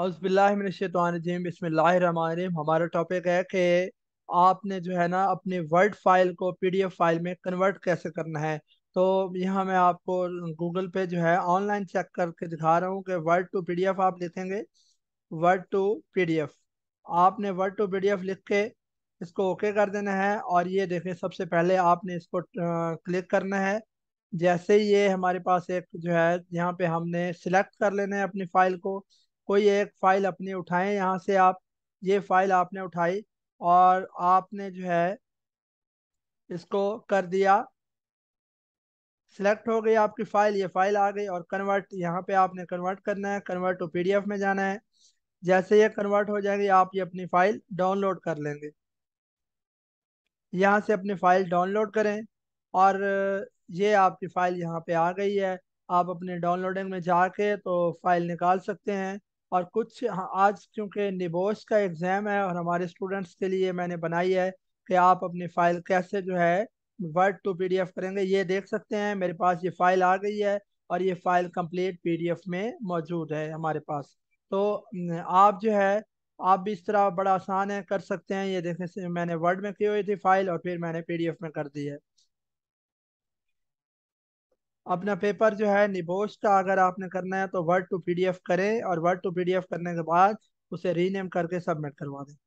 हमारा टॉपिक है कि आपने जो है ना अपने वर्ड फाइल को पीडीएफ फाइल में कन्वर्ट कैसे करना है तो यहाँ मैं आपको गूगल पे जो है ऑनलाइन चेक करके दिखा रहा हूँ कि वर्ड टू पीडीएफ आप लिखेंगे वर्ड टू पीडीएफ आपने वर्ड टू पीडीएफ लिख के इसको ओके कर देना है और ये देखें सबसे पहले आपने इसको क्लिक करना है जैसे ये हमारे पास एक जो है यहाँ पे हमने सिलेक्ट कर लेना है अपनी फाइल को कोई एक फ़ाइल अपनी उठाएं यहाँ से आप ये फ़ाइल आपने उठाई और आपने जो है इसको कर दिया सिलेक्ट हो गई आपकी फ़ाइल ये फ़ाइल आ गई और कन्वर्ट यहाँ पे आपने कन्वर्ट करना है कन्वर्ट टू पीडीएफ में जाना है जैसे ये कन्वर्ट हो जाएगी आप ये अपनी फ़ाइल डाउनलोड कर लेंगे यहाँ से अपनी फ़ाइल डाउनलोड करें और ये आपकी फ़ाइल यहाँ पे आ गई है आप अपने डाउनलोडिंग में जाके तो फ़ाइल निकाल सकते हैं और कुछ हाँ, आज क्योंकि निबोश का एग्ज़ाम है और हमारे स्टूडेंट्स के लिए मैंने बनाई है कि आप अपनी फ़ाइल कैसे जो है वर्ड टू पीडीएफ करेंगे ये देख सकते हैं मेरे पास ये फ़ाइल आ गई है और ये फ़ाइल कंप्लीट पीडीएफ में मौजूद है हमारे पास तो आप जो है आप भी इस तरह बड़ा आसान है कर सकते हैं ये देखने से मैंने वर्ड में की हुई थी फ़ाइल और फिर मैंने पीडीएफ में कर दी है अपना पेपर जो है निबोश का अगर आपने करना है तो वर्ड टू पीडीएफ करें और वर्ड टू पीडीएफ करने के बाद उसे रीनेम करके सबमिट करवा दें